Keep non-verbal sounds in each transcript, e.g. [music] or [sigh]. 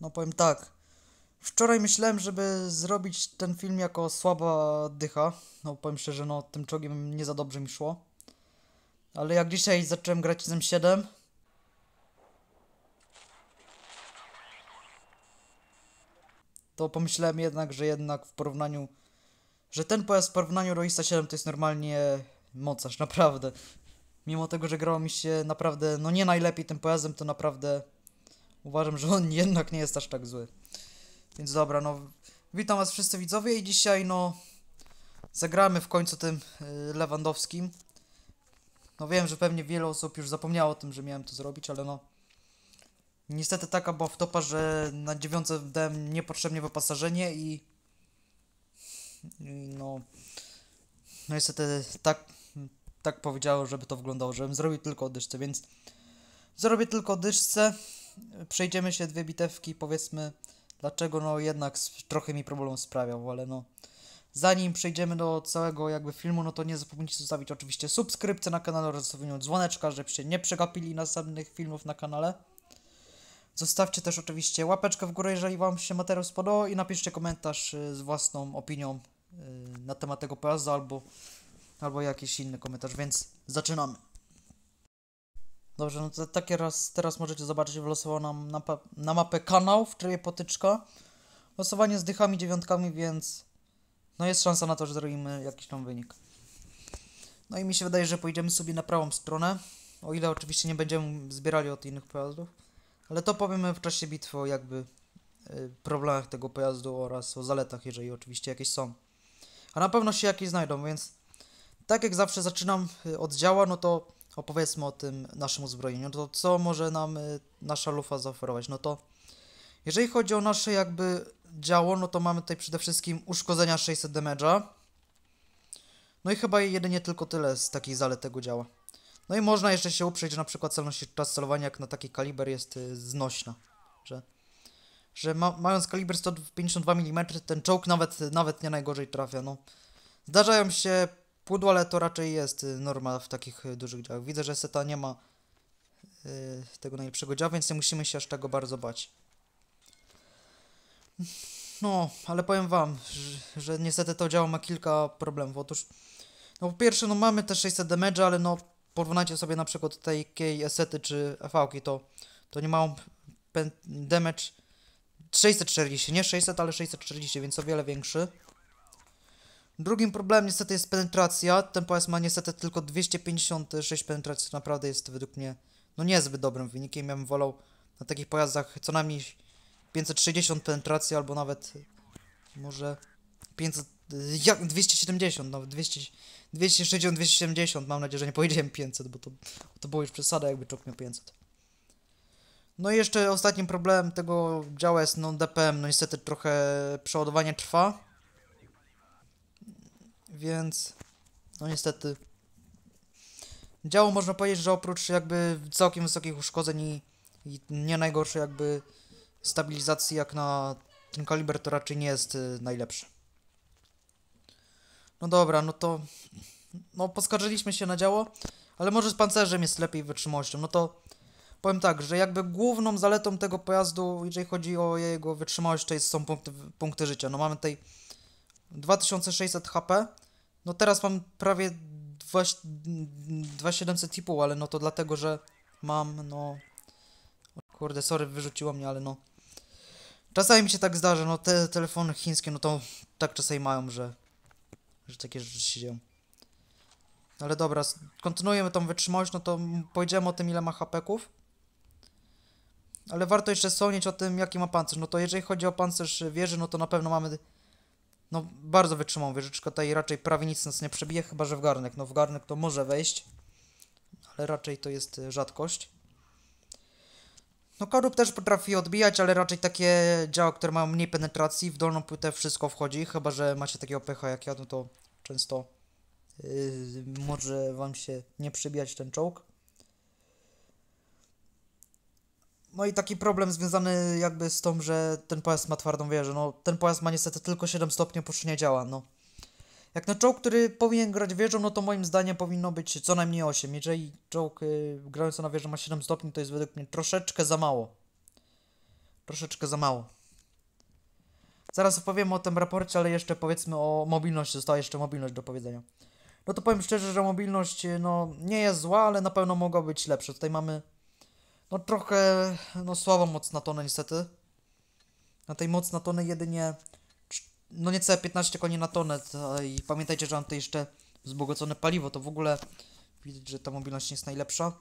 No powiem tak. Wczoraj myślałem, żeby zrobić ten film jako słaba dycha. No powiem szczerze, no tym czołgiem nie za dobrze mi szło. Ale jak dzisiaj zacząłem grać z M7, to pomyślałem jednak, że jednak w porównaniu, że ten pojazd w porównaniu do ISA 7 to jest normalnie mocarz, [laughs] naprawdę. Mimo tego, że grało mi się naprawdę, no nie najlepiej tym pojazdem, to naprawdę Uważam, że on jednak nie jest aż tak zły. Więc dobra, no... Witam was wszyscy widzowie i dzisiaj, no... Zagramy w końcu tym y, Lewandowskim. No wiem, że pewnie wiele osób już zapomniało o tym, że miałem to zrobić, ale no... Niestety taka była wtopa, że na dziewiątce dałem niepotrzebnie wyposażenie i... i no... No niestety tak, tak powiedziało, żeby to wyglądało, żebym zrobił tylko odyszce, więc... Zrobię tylko odyszce, przejdziemy się dwie bitewki, powiedzmy, dlaczego no jednak trochę mi problem sprawiał, ale no zanim przejdziemy do całego jakby filmu, no to nie zapomnijcie zostawić oczywiście subskrypcję na kanale oraz zostawieniu dzwoneczka, żebyście nie przegapili następnych filmów na kanale. Zostawcie też oczywiście łapeczkę w górę, jeżeli Wam się materiał spodobał i napiszcie komentarz y, z własną opinią y, na temat tego pojazdu albo, albo jakiś inny komentarz, więc zaczynamy. Dobrze, no to tak teraz, teraz możecie zobaczyć, wylosował nam na, na mapę kanał w trybie potyczka. Losowanie z dychami, dziewiątkami, więc no jest szansa na to, że zrobimy jakiś tam wynik. No i mi się wydaje, że pojedziemy sobie na prawą stronę, o ile oczywiście nie będziemy zbierali od innych pojazdów. Ale to powiemy w czasie bitwy o jakby y, problemach tego pojazdu oraz o zaletach, jeżeli oczywiście jakieś są. A na pewno się jakieś znajdą, więc tak jak zawsze zaczynam y, od działa, no to opowiedzmy o tym naszym uzbrojeniu, no to co może nam y, nasza lufa zaoferować? No to jeżeli chodzi o nasze jakby działo, no to mamy tutaj przede wszystkim uszkodzenia 600 damage'a. No i chyba jedynie tylko tyle z takich zalet tego działa. No i można jeszcze się uprzeć, że na przykład celność czas celowania jak na taki kaliber jest y, znośna. Że, że ma, mając kaliber 152 mm ten czołg nawet, nawet nie najgorzej trafia. No. Zdarzają się pudło, ale to raczej jest y, norma w takich y, dużych działach. Widzę, że seta nie ma y, tego najlepszego działa, więc nie musimy się aż tego bardzo bać. No, ale powiem wam, że, że niestety to działo ma kilka problemów. Otóż, no po pierwsze, no mamy te 600 damage, ale no porównajcie sobie na przykład takiej esety czy fv to, to nie mają damage 640, nie 600, ale 640, więc o wiele większy. Drugim problemem niestety jest penetracja. Ten pojazd ma niestety tylko 256 penetracji, to naprawdę jest według mnie no niezbyt dobrym wynikiem. Ja bym wolał na takich pojazdach co najmniej 560 penetracji albo nawet może 500, jak 270, nawet 200, 260, 270. Mam nadzieję, że nie powiedziałem 500, bo to, to było już przesada, jakby czołg miał 500. No i jeszcze ostatnim problemem tego działa jest no DPM. No niestety trochę przeładowanie trwa więc, no niestety. Działo można powiedzieć, że oprócz jakby całkiem wysokich uszkodzeń i, i nie najgorszej jakby stabilizacji jak na ten kaliber to raczej nie jest najlepsze. Y, najlepszy. No dobra, no to... No poskarżyliśmy się na działo, ale może z pancerzem jest lepiej wytrzymałością. No to powiem tak, że jakby główną zaletą tego pojazdu, jeżeli chodzi o jego wytrzymałość, to jest, są punkty, punkty życia. No mamy tutaj 2600 HP, no teraz mam prawie 2700 typu ale no to dlatego, że mam, no... Kurde, sorry, wyrzuciło mnie, ale no... Czasami mi się tak zdarza, no te telefony chińskie, no to tak czasami mają, że... Że takie rzeczy się dzieją. Ale dobra, kontynuujemy tą wytrzymałość, no to powiedziałem o tym, ile ma hapeków. Ale warto jeszcze wspomnieć o tym, jaki ma pancerz. No to jeżeli chodzi o pancerz wieży, no to na pewno mamy no bardzo wytrzymał wieżyczkę, tutaj raczej prawie nic nas nie przebije, chyba że w garnek. No w garnek to może wejść, ale raczej to jest e, rzadkość. No Karub też potrafi odbijać, ale raczej takie działa, które mają mniej penetracji, w dolną płytę wszystko wchodzi, chyba że macie takiego pecha jak ja, no to często yy, może wam się nie przebijać ten czołg. No i taki problem związany jakby z tą, że ten pojazd ma twardą wieżę. No, ten pojazd ma niestety tylko 7 stopni, oprócz nie działa, no. Jak na czołg, który powinien grać wieżą, no to moim zdaniem powinno być co najmniej 8. Jeżeli czołg y, grający na wieżę ma 7 stopni, to jest według mnie troszeczkę za mało. Troszeczkę za mało. Zaraz opowiem o tym raporcie, ale jeszcze powiedzmy o mobilności. Została jeszcze mobilność do powiedzenia. No to powiem szczerze, że mobilność y, no, nie jest zła, ale na pewno mogła być lepsza. Tutaj mamy no trochę, no słaba na tony niestety. Na tej moc na tonę jedynie, no niecałe 15 koni na tonę. I pamiętajcie, że mam tutaj jeszcze wzbogacone paliwo, to w ogóle widać, że ta mobilność nie jest najlepsza.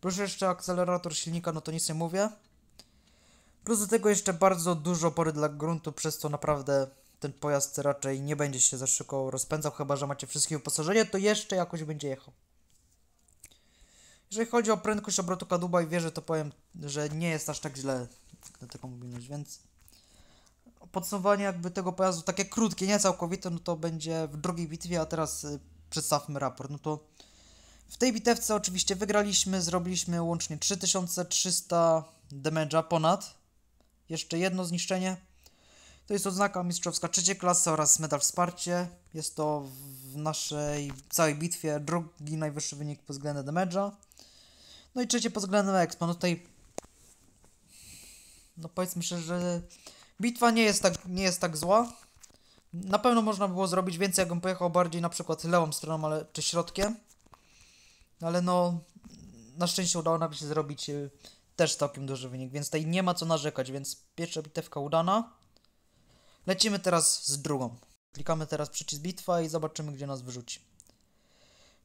Proszę jeszcze akcelerator silnika, no to nic nie mówię. Plus do tego jeszcze bardzo dużo opory dla gruntu, przez co naprawdę ten pojazd raczej nie będzie się za szybko rozpędzał, chyba że macie wszystkie wyposażenie, to jeszcze jakoś będzie jechał. Jeżeli chodzi o prędkość obrotu kadłuba i wieży, to powiem, że nie jest aż tak źle na taką mobilność, więc podsumowanie jakby tego pojazdu, takie krótkie, nie całkowite, no to będzie w drugiej bitwie, a teraz y, przedstawmy raport. No to w tej bitewce oczywiście wygraliśmy, zrobiliśmy łącznie 3300 damage'a ponad. Jeszcze jedno zniszczenie. To jest odznaka mistrzowska trzeciej klasy oraz medal wsparcie. Jest to w naszej całej bitwie drugi najwyższy wynik pod względem damage'a. No i trzecie pod względem Expo. No tutaj. No powiedzmy szczerze, że bitwa nie jest tak, nie jest tak zła. Na pewno można było zrobić więcej, jakbym pojechał bardziej na przykład lewą stroną, ale czy środkiem. No ale no, na szczęście udało nam się zrobić y, też całkiem duży wynik, więc tutaj nie ma co narzekać, więc pierwsza bitewka udana. Lecimy teraz z drugą. Klikamy teraz przycisk bitwa i zobaczymy, gdzie nas wyrzuci.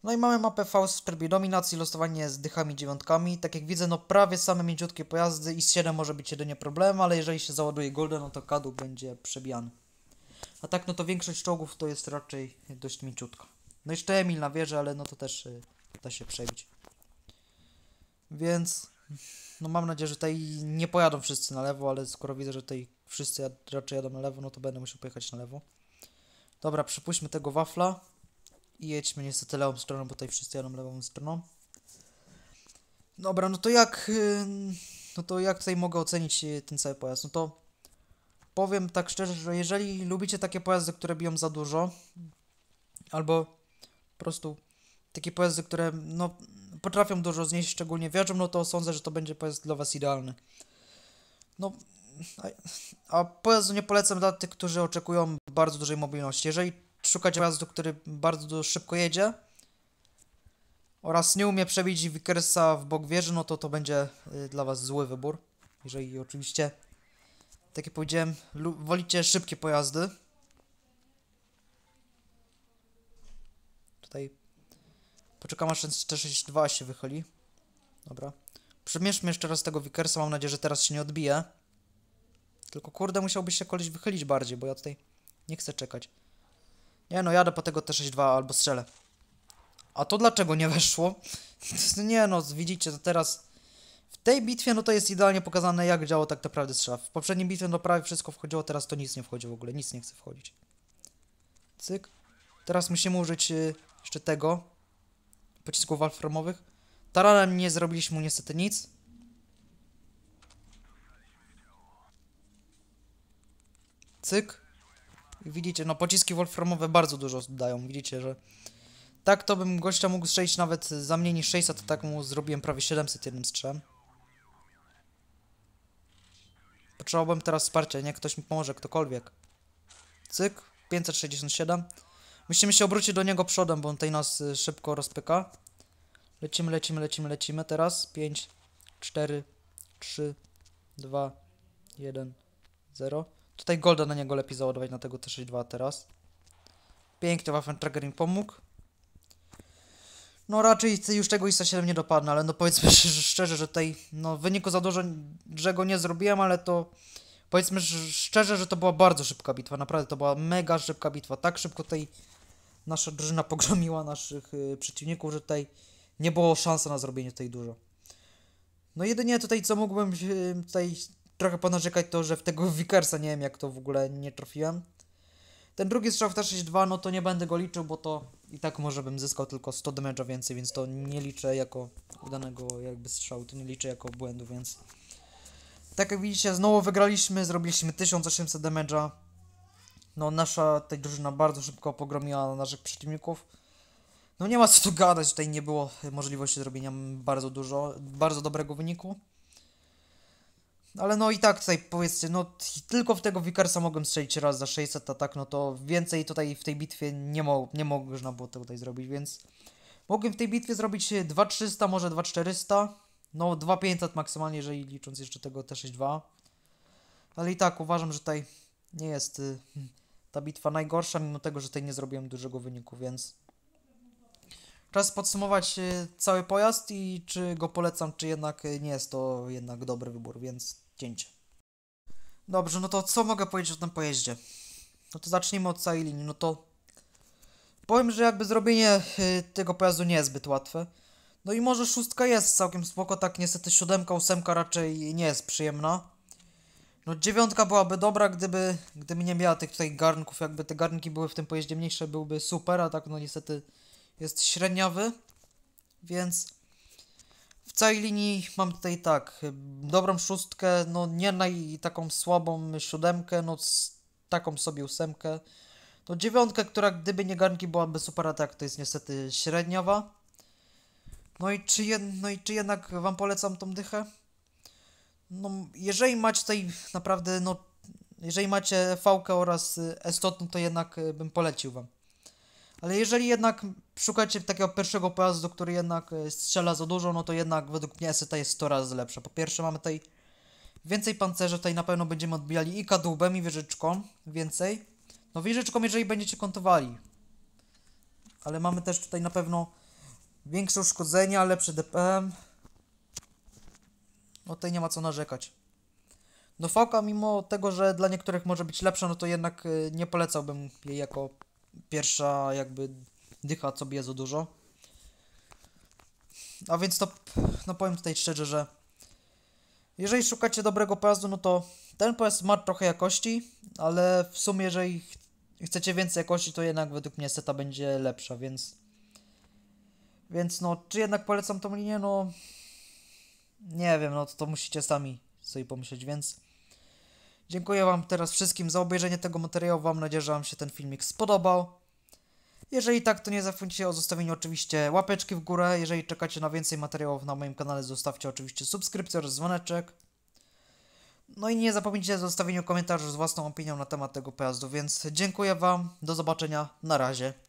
No i mamy mapę Faust w trybie dominacji, losowanie z dychami dziewiątkami. Tak jak widzę, no prawie same mięciutkie pojazdy i z 7 może być jedynie problem, ale jeżeli się załaduje golden, no to kadu będzie przebijany. A tak, no to większość czołgów to jest raczej dość mięciutka. No jeszcze Emil na wieży, ale no to też y, da się przebić. Więc, no mam nadzieję, że tutaj nie pojadą wszyscy na lewo, ale skoro widzę, że tutaj wszyscy raczej jadą na lewo, no to będę musiał pojechać na lewo. Dobra, przypuśćmy tego wafla. I jedźmy niestety lewą stroną, bo tutaj wszyscy jadą lewą stroną. Dobra, no to jak... No to jak tutaj mogę ocenić y, ten cały pojazd? No to powiem tak szczerze, że jeżeli lubicie takie pojazdy, które biją za dużo, albo po prostu takie pojazdy, które no, potrafią dużo znieść, szczególnie wieżą, no to sądzę, że to będzie pojazd dla Was idealny. No, a, a pojazdu nie polecam dla tych, którzy oczekują bardzo dużej mobilności. Jeżeli szukać pojazdu, który bardzo szybko jedzie oraz nie umie przebić Wickersa w bok wieży, no to to będzie y, dla Was zły wybór. Jeżeli oczywiście, tak jak powiedziałem, wolicie szybkie pojazdy. Tutaj poczekam aż 462 się wychyli. Dobra. Przemierzmy jeszcze raz tego Wickersa, mam nadzieję, że teraz się nie odbije. Tylko kurde, musiałby się koleś wychylić bardziej, bo ja tutaj nie chcę czekać. Nie no, jadę po tego t 2 albo strzelę. A to dlaczego nie weszło? [laughs] nie no, widzicie, to teraz... W tej bitwie no to jest idealnie pokazane, jak działo tak naprawdę strzał W poprzedniej bitwie no prawie wszystko wchodziło, teraz to nic nie wchodzi w ogóle, nic nie chce wchodzić. Cyk. Teraz musimy użyć y, jeszcze tego. Pocisków walframowych. Taranem nie zrobiliśmy niestety nic. Cyk widzicie, no pociski wolframowe bardzo dużo dają, widzicie, że... Tak to bym gościa mógł strzelić nawet za mniej niż 600, tak mu zrobiłem prawie 700 jednym strzem. Potrzebowałbym teraz wsparcia, nie? Ktoś mi pomoże, ktokolwiek. Cyk, 567. Musimy się obrócić do niego przodem, bo on tutaj nas y, szybko rozpyka. Lecimy, lecimy, lecimy, lecimy teraz. 5, 4, 3, 2, 1, 0. Tutaj Golda na niego lepiej załadować, na tego T62 teraz. Pięknie Waffen im pomógł. No raczej już tego ISA 7 nie dopadnę, ale no powiedzmy [laughs] szczerze, że tej no w wyniku za dużo, że go nie zrobiłem, ale to powiedzmy szczerze, że to była bardzo szybka bitwa, naprawdę to była mega szybka bitwa. Tak szybko tej nasza drużyna [laughs] pogromiła naszych y, przeciwników, że tej nie było szansy na zrobienie tej dużo. No jedynie tutaj co mógłbym y, tutaj trochę ponarzekać to, że w tego Wickersa [laughs] nie wiem jak to w ogóle nie trafiłem. Ten drugi strzał w t 2 no to nie będę go liczył, bo to i tak może bym zyskał tylko 100 damage'a więcej, więc to nie liczę jako udanego jakby strzału, to nie liczę jako błędu, więc... Tak jak widzicie, znowu wygraliśmy, zrobiliśmy 1800 damage'a. No nasza ta drużyna bardzo szybko pogromiła naszych przeciwników. No nie ma co tu gadać, tutaj nie było możliwości zrobienia bardzo dużo, bardzo dobrego wyniku. Ale no i tak tutaj powiedzcie, no tylko w tego wikarsa mogłem strzelić raz za 600 a tak no to więcej tutaj w tej bitwie nie, mo nie można było tego tutaj zrobić, więc mogłem w tej bitwie zrobić 2300, może 2400, no 2500 maksymalnie, jeżeli licząc jeszcze tego T62. Ale i tak uważam, że tutaj nie jest y, [laughs] ta bitwa najgorsza, mimo tego, że tutaj nie zrobiłem dużego wyniku, więc czas podsumować y, cały pojazd i czy go polecam, czy jednak y, nie jest to jednak dobry wybór, więc Cięcie. Dobrze, no to co mogę powiedzieć o tym pojeździe? No to zacznijmy od całej linii. No to powiem, że jakby zrobienie y, tego pojazdu nie jest zbyt łatwe. No i może szóstka jest całkiem spoko, tak niestety siódemka, ósemka raczej nie jest przyjemna. No dziewiątka byłaby dobra, gdyby, gdyby nie miała tych tutaj garnków, jakby te garnki były w tym pojeździe mniejsze, byłby super, a tak no niestety jest średniowy. Więc całej linii mam tutaj tak, dobrą szóstkę, no nie naj taką słabą siódemkę, no taką sobie ósemkę. No dziewiątkę, która gdyby nie garnki byłaby super atak, to jest niestety średniowa. No i czy, je, no i czy jednak wam polecam tą dychę? No, jeżeli macie tutaj naprawdę, no, jeżeli macie VK oraz y, estotę no to jednak y, bym polecił wam. Ale jeżeli jednak szukacie takiego pierwszego pojazdu, który jednak e, strzela za dużo, no to jednak według mnie SETA jest 100 razy lepsza. Po pierwsze mamy tutaj więcej pancerzy, tutaj na pewno będziemy odbijali i kadłubem i wieżyczką, więcej. No wieżyczką, jeżeli będziecie kontowali. Ale mamy też tutaj na pewno większe uszkodzenia, lepszy DPM. No tutaj nie ma co narzekać. No fałka mimo tego, że dla niektórych może być lepsza, no to jednak e, nie polecałbym jej jako pierwsza jakby dycha co bije za dużo. A więc to, no powiem tutaj szczerze, że jeżeli szukacie dobrego pojazdu, no to ten pojazd ma trochę jakości, ale w sumie jeżeli chcecie więcej jakości, to jednak według mnie seta będzie lepsza, więc... Więc no, czy jednak polecam tą linię? No... Nie wiem, no to, to musicie sami sobie pomyśleć, więc... Dziękuję Wam teraz wszystkim za obejrzenie tego materiału. Mam nadzieję, że Wam się ten filmik spodobał. Jeżeli tak, to nie zapomnijcie o zostawieniu oczywiście łapeczki w górę. Jeżeli czekacie na więcej materiałów na moim kanale, zostawcie oczywiście subskrypcję oraz dzwoneczek. No i nie zapomnijcie o zostawieniu komentarzy z własną opinią na temat tego pojazdu, więc dziękuję Wam, do zobaczenia, na razie.